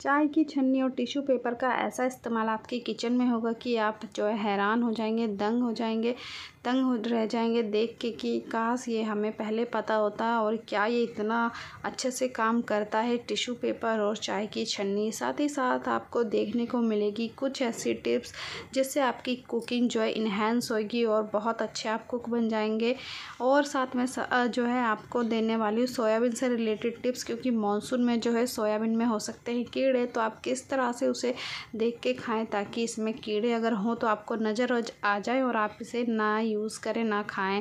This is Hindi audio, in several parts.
चाय की छन्नी और टिश्यू पेपर का ऐसा इस्तेमाल आपके किचन में होगा कि आप जो है हैरान हो जाएंगे दंग हो जाएंगे तंग हो रह जाएंगे देख के कि काश ये हमें पहले पता होता और क्या ये इतना अच्छे से काम करता है टिश्यू पेपर और चाय की छन्नी साथ ही साथ आपको देखने को मिलेगी कुछ ऐसी टिप्स जिससे आपकी कुकिंग जो है इन्हेंस होगी और बहुत अच्छे आप कुक बन जाएंगे और साथ में जो है आपको देने वाली सोयाबीन से रिलेटेड टिप्स क्योंकि मानसून में जो है सोयाबीन में हो सकते हैं कीड़े तो आप किस तरह से उसे देख के खाएँ ताकि इसमें कीड़े अगर हों तो आपको नज़र आ जाए और आप इसे ना यूज़ करें ना खाएं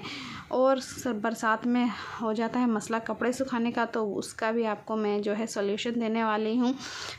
और बरसात में हो जाता है मसला कपड़े सुखाने का तो उसका भी आपको मैं जो है सोल्यूशन देने वाली हूँ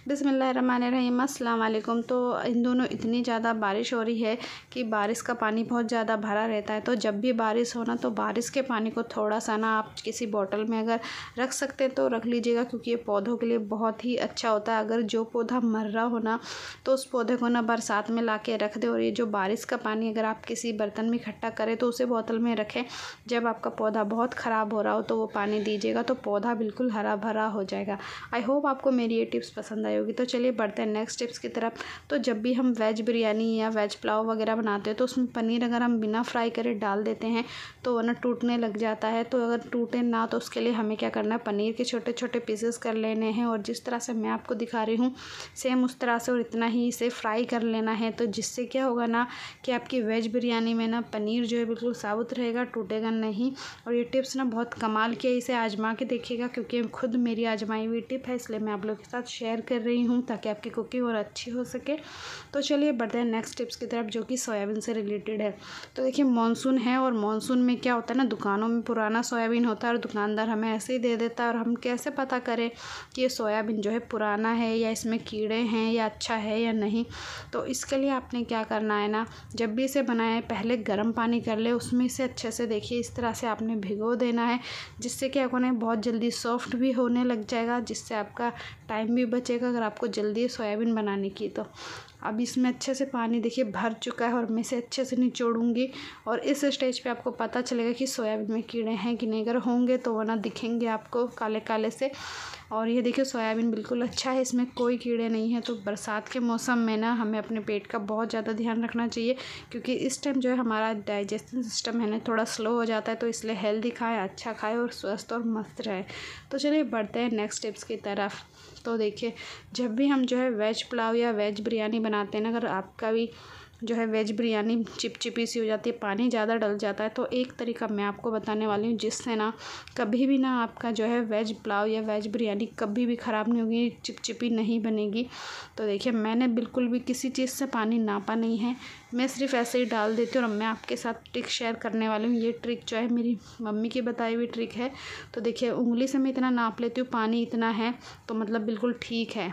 बिसमीम अल्लाम तो इन दोनों इतनी ज़्यादा बारिश हो रही है कि बारिश का पानी बहुत ज़्यादा भरा रहता है तो जब भी बारिश हो ना तो बारिश के पानी को थोड़ा सा ना आप किसी बॉटल में अगर रख सकते हैं तो रख लीजिएगा क्योंकि ये पौधों के लिए बहुत ही अच्छा होता है अगर जो पौधा मर रहा हो ना तो उस पौधे को ना बरसात में ला के रख दे और ये जो बारिश का पानी अगर आप किसी बर्तन में इकट्ठा कर करें तो उसे बोतल में रखें जब आपका पौधा बहुत ख़राब हो रहा हो तो वो पानी दीजिएगा तो पौधा बिल्कुल हरा भरा हो जाएगा आई होप आपको मेरी ये टिप्स पसंद आई होगी तो चलिए बढ़ते हैं नेक्स्ट टिप्स की तरफ तो जब भी हम वेज बिरयानी या वेज पुलाव वगैरह बनाते हैं तो उसमें पनीर अगर हम बिना फ्राई करे डाल देते हैं तो वरना टूटने लग जाता है तो अगर टूटे ना तो उसके लिए हमें क्या करना है पनीर के छोटे छोटे पीसेस कर लेने हैं और जिस तरह से मैं आपको दिखा रही हूँ सेम उस तरह से और इतना ही इसे फ्राई कर लेना है तो जिससे क्या होगा ना कि आपकी वेज बिरयानी में ना पनीर जो है बिल्कुल साबुत रहेगा टूटेगा नहीं और ये टिप्स ना बहुत कमाल के इसे आजमा के देखिएगा क्योंकि खुद मेरी आजमाई हुई टिप है इसलिए मैं आप लोगों के साथ शेयर कर रही हूँ ताकि आपकी कुकिंग और अच्छी हो सके तो चलिए बढ़ते हैं नेक्स्ट टिप्स की तरफ जो कि सोयाबीन से रिलेटेड है तो देखिए मानसून है और मानसून में क्या होता है ना दुकानों में पुराना सोयाबीन होता है और दुकानदार हमें ऐसे ही दे देता है और हम कैसे पता करें कि ये सोयाबीन जो है पुराना है या इसमें कीड़े हैं या अच्छा है या नहीं तो इसके लिए आपने क्या करना है ना जब भी इसे बनाए पहले गर्म पानी कर ले उसमें से अच्छे से देखिए इस तरह से आपने भिगो देना है जिससे कि आपको ना बहुत जल्दी सॉफ्ट भी होने लग जाएगा जिससे आपका टाइम भी बचेगा अगर आपको जल्दी सोयाबीन बनाने की तो अब इसमें अच्छे से पानी देखिए भर चुका है और मैं इसे अच्छे से निचोड़ूंगी और इस स्टेज पे आपको पता चलेगा कि सोयाबीन में कीड़े हैं कि नहीं अगर होंगे तो वरना दिखेंगे आपको काले काले से और ये देखिए सोयाबीन बिल्कुल अच्छा है इसमें कोई कीड़े नहीं है तो बरसात के मौसम में ना हमें अपने पेट का बहुत ज़्यादा ध्यान रखना चाहिए क्योंकि इस टाइम जो है हमारा डाइजेशन सिस्टम है ना थोड़ा स्लो हो जाता है तो इसलिए हेल्दी खाएँ अच्छा खाएँ और स्वस्थ और मस्त रहें तो चलिए बढ़ते हैं नेक्स्ट टिप्स की तरफ तो देखिए जब भी हम जो है वेज पुलाव या वेज बिरयानी बनाते हैं ना अगर आपका भी जो है वेज बिरयानी चिपचिपी सी हो जाती है पानी ज़्यादा डल जाता है तो एक तरीका मैं आपको बताने वाली हूँ जिससे ना कभी भी ना आपका जो है वेज पुलाव या वेज बिरयानी कभी भी ख़राब नहीं होगी चिपचिपी नहीं बनेगी तो देखिए मैंने बिल्कुल भी किसी चीज़ से पानी नापा नहीं है मैं सिर्फ ऐसे ही डाल देती हूँ और मैं आपके साथ ट्रिक शेयर करने वाली हूँ ये ट्रिक जो है मेरी मम्मी की बताई हुई ट्रिक है तो देखिए उंगली से मैं इतना नाप लेती हूँ पानी इतना है तो मतलब बिल्कुल ठीक है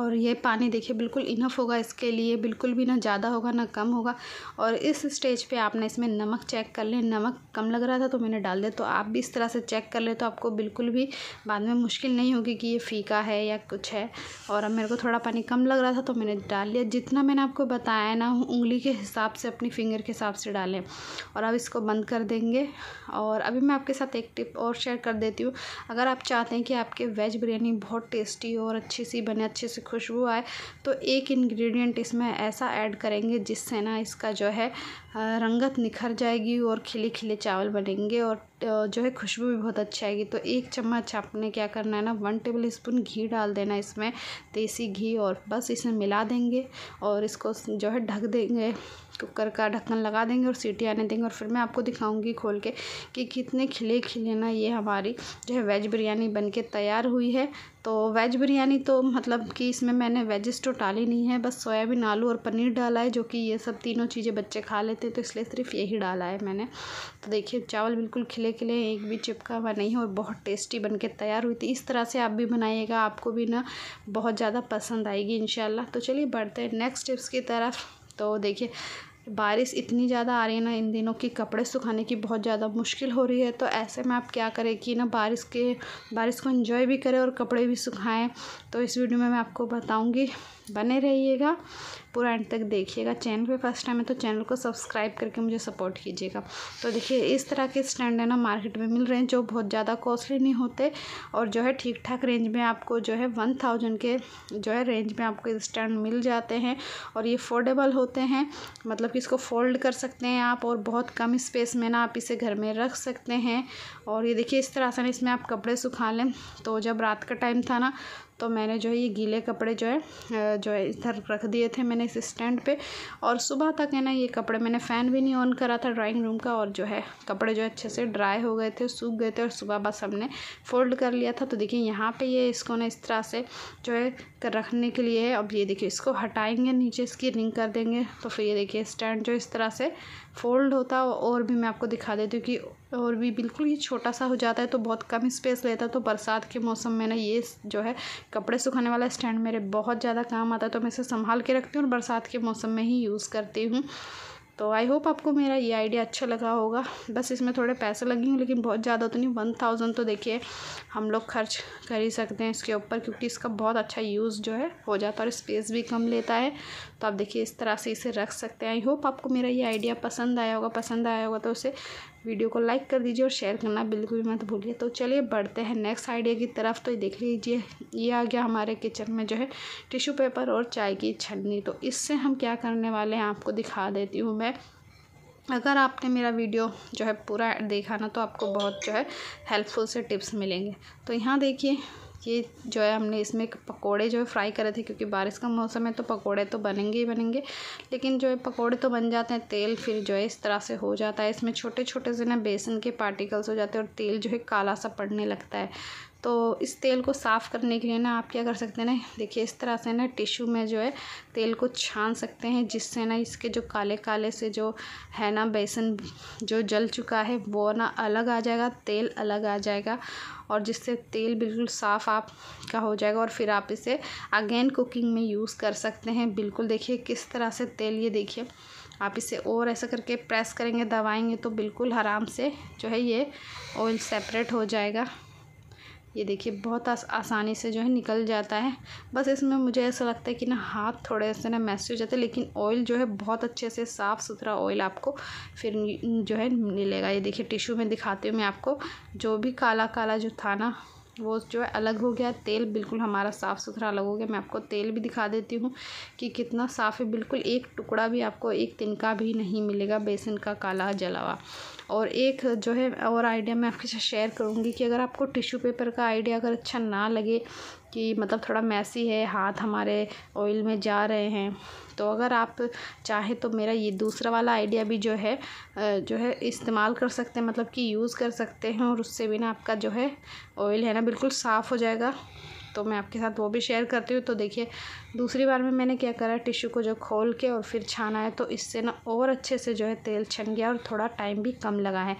और ये पानी देखिए बिल्कुल इनफ होगा इसके लिए बिल्कुल भी ना ज़्यादा होगा ना कम होगा और इस स्टेज पे आपने इसमें नमक चेक कर लें नमक कम लग रहा था तो मैंने डाल दिया तो आप भी इस तरह से चेक कर ले तो आपको बिल्कुल भी बाद में मुश्किल नहीं होगी कि ये फीका है या कुछ है और अब मेरे को थोड़ा पानी कम लग रहा था तो मैंने डाल लिया जितना मैंने आपको बताया ना उंगली के हिसाब से अपनी फिंगर के हिसाब से डालें और अब इसको बंद कर देंगे और अभी मैं आपके साथ एक टिप और शेयर कर देती हूँ अगर आप चाहते हैं कि आपके वेज बिरयानी बहुत टेस्टी हो और अच्छी सी बने अच्छे से खुशबू आए तो एक इंग्रेडिएंट इसमें ऐसा ऐड करेंगे जिससे ना इसका जो है रंगत निखर जाएगी और खिले खिले चावल बनेंगे और जो है खुशबू भी बहुत अच्छी आएगी तो एक चम्मच आपने क्या करना है ना वन टेबल स्पून घी डाल देना इसमें देसी घी और बस इसे मिला देंगे और इसको जो है ढक देंगे कुकर का ढक्कन लगा देंगे और सीटी आने देंगे और फिर मैं आपको दिखाऊंगी खोल के कि कितने खिले खिले ना ये हमारी जो है वेज बिरयानी बन के तैयार हुई है तो वेज बिरयानी तो मतलब कि इसमें मैंने वेजेस तो डाली नहीं है बस सोयाबीन आलू और पनीर डाला है जो कि ये सब तीनों चीज़ें बच्चे खा लेते हैं तो इसलिए सिर्फ यही डाला है मैंने तो देखिए चावल बिल्कुल खिले के लिए एक भी चिपका हुआ नहीं है और बहुत टेस्टी बन के तैयार हुई थी इस तरह से आप भी बनाइएगा आपको भी ना बहुत ज़्यादा पसंद आएगी इन तो चलिए बढ़ते हैं नेक्स्ट टिप्स की तरफ तो देखिए बारिश इतनी ज़्यादा आ रही है ना इन दिनों की कपड़े सुखाने की बहुत ज़्यादा मुश्किल हो रही है तो ऐसे में आप क्या करें कि ना बारिश के बारिश को इन्जॉय भी करें और कपड़े भी सुखाएं तो इस वीडियो में मैं आपको बताऊंगी बने रहिएगा पूरा एंड तक देखिएगा चैनल पे फर्स्ट टाइम है तो चैनल को सब्सक्राइब करके मुझे सपोर्ट कीजिएगा तो देखिए इस तरह के स्टैंड है ना मार्केट में मिल रहे हैं जो बहुत ज़्यादा कॉस्टली नहीं होते और जो है ठीक ठाक रेंज में आपको जो है वन थाउजेंड के जो है रेंज में आपको स्टैंड मिल जाते हैं और ये अफोर्डेबल होते हैं मतलब कि इसको फोल्ड कर सकते हैं आप और बहुत कम स्पेस में ना आप इसे घर में रख सकते हैं और ये देखिए इस तरह से ना इसमें आप कपड़े सुखा लें तो जब रात का टाइम था ना तो मैंने जो है ये गीले कपड़े जो है जो है इधर रख दिए थे मैंने इस स्टैंड पे और सुबह तक है ना ये कपड़े मैंने फ़ैन भी नहीं ऑन करा था ड्राइंग रूम का और जो है कपड़े जो है अच्छे से ड्राई हो गए थे सूख गए थे और सुबह बस हमने फोल्ड कर लिया था तो देखिए यहाँ पर ये इसको ना इस तरह से जो है रखने के लिए है अब ये देखिए इसको हटाएंगे नीचे इसकी रिंग कर देंगे तो फिर ये देखिए स्टैंड जो इस तरह से फोल्ड होता है और भी मैं आपको दिखा देती हूँ कि और भी बिल्कुल ही छोटा सा हो जाता है तो बहुत कम स्पेस लेता है तो बरसात के मौसम में ना ये जो है कपड़े सुखाने वाला स्टैंड मेरे बहुत ज़्यादा काम आता है तो मैं इसे संभाल के रखती हूँ और बरसात के मौसम में ही यूज़ करती हूँ तो आई होप आपको मेरा ये आइडिया अच्छा लगा होगा बस इसमें थोड़े पैसे लगे हों लेकिन बहुत ज़्यादा तो नहीं वन थाउजेंड तो देखिए हम लोग खर्च कर ही सकते हैं इसके ऊपर क्योंकि इसका बहुत अच्छा यूज़ जो है हो जाता है और स्पेस भी कम लेता है तो आप देखिए इस तरह से इसे रख सकते हैं आई होप आपको मेरा ये आइडिया पसंद आया होगा पसंद आया होगा तो उसे वीडियो को लाइक कर दीजिए और शेयर करना बिल्कुल भी मत भूलिए तो चलिए बढ़ते हैं नेक्स्ट आइडिया की तरफ तो देख लीजिए ये आ गया हमारे किचन में जो है टिश्यू पेपर और चाय की छन्नी तो इससे हम क्या करने वाले हैं आपको दिखा देती हूँ मैं अगर आपने मेरा वीडियो जो है पूरा देखा ना तो आपको बहुत जो है हेल्पफुल से टिप्स मिलेंगे तो यहाँ देखिए ये जो है हमने इसमें पकोड़े जो है फ्राई करे थे क्योंकि बारिश का मौसम है तो पकोड़े तो बनेंगे ही बनेंगे लेकिन जो है पकोड़े तो बन जाते हैं तेल फिर जो है इस तरह से हो जाता है इसमें छोटे छोटे से ना बेसन के पार्टिकल्स हो जाते हैं और तेल जो है काला सा पड़ने लगता है तो इस तेल को साफ़ करने के लिए ना आप क्या कर सकते हैं ना देखिए इस तरह से ना टिश्यू में जो है तेल को छान सकते हैं जिससे ना इसके जो काले काले से जो है ना बेसन जो जल चुका है वो ना अलग आ जाएगा तेल अलग आ जाएगा और जिससे तेल बिल्कुल साफ़ आपका हो जाएगा और फिर आप इसे अगेन कुकिंग में यूज़ कर सकते हैं बिल्कुल देखिए किस तरह से तेल ये देखिए आप इसे और ऐसा करके प्रेस करेंगे दबाएंगे तो बिल्कुल आराम से जो है ये ऑयल सेपरेट हो जाएगा ये देखिए बहुत आस, आसानी से जो है निकल जाता है बस इसमें मुझे ऐसा लगता है कि ना हाथ थोड़े से ना मैसे हो जाते हैं लेकिन ऑयल जो है बहुत अच्छे से साफ़ सुथरा ऑयल आपको फिर जो है मिलेगा ये देखिए टिशू में दिखाती हूँ मैं आपको जो भी काला काला जो था ना वो जो है अलग हो गया तेल बिल्कुल हमारा साफ़ सुथरा अलग हो गया मैं आपको तेल भी दिखा देती हूँ कि कितना साफ़ है बिल्कुल एक टुकड़ा भी आपको एक तिनका भी नहीं मिलेगा बेसन का काला जलावा और एक जो है और आइडिया मैं आपके साथ शेयर करूँगी कि अगर आपको टिश्यू पेपर का आइडिया अगर अच्छा ना लगे कि मतलब थोड़ा मैसी है हाथ हमारे ऑयल में जा रहे हैं तो अगर आप चाहे तो मेरा ये दूसरा वाला आइडिया भी जो है जो है इस्तेमाल कर सकते हैं मतलब कि यूज़ कर सकते हैं और उससे भी ना आपका जो है ऑयल है ना बिल्कुल साफ़ हो जाएगा तो मैं आपके साथ वो भी शेयर करती हूँ तो देखिए दूसरी बार में मैंने क्या करा टिश्यू को जो खोल के और फिर छाना है तो इससे ना और अच्छे से जो है तेल छन गया और थोड़ा टाइम भी कम लगा है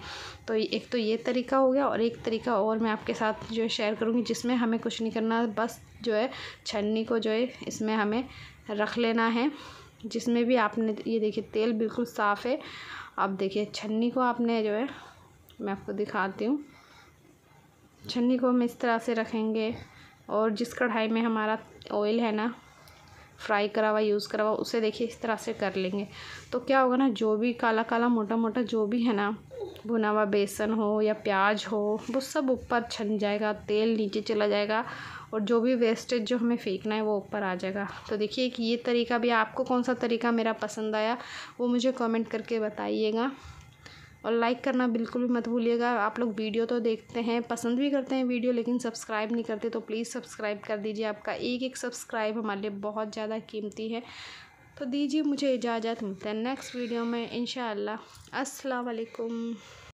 तो एक तो ये तरीका हो गया और एक तरीका और मैं आपके साथ जो है शेयर करूँगी जिसमें हमें कुछ नहीं करना बस जो है छन्नी को जो है इसमें हमें रख लेना है जिसमें भी आपने ये देखिए तेल बिल्कुल साफ़ है अब देखिए छन्नी को आपने जो है मैं आपको दिखाती हूँ छन्नी को हम इस तरह से रखेंगे और जिस कढ़ाई में हमारा ऑयल है ना फ्राई करा हुआ यूज़ करा हुआ उसे देखिए इस तरह से कर लेंगे तो क्या होगा ना जो भी काला काला मोटा मोटा जो भी है ना भुना हुआ बेसन हो या प्याज हो वो सब ऊपर छन जाएगा तेल नीचे चला जाएगा और जो भी वेस्टेज जो हमें फेंकना है वो ऊपर आ जाएगा तो देखिए कि ये तरीका भी आपको कौन सा तरीका मेरा पसंद आया वो मुझे कमेंट करके बताइएगा और लाइक करना बिल्कुल भी मत भूलिएगा आप लोग वीडियो तो देखते हैं पसंद भी करते हैं वीडियो लेकिन सब्सक्राइब नहीं करते तो प्लीज़ सब्सक्राइब कर दीजिए आपका एक एक सब्सक्राइब हमारे लिए बहुत ज़्यादा कीमती है तो दीजिए मुझे इजाज़त मिलता है नेक्स्ट वीडियो में इनशालाकुम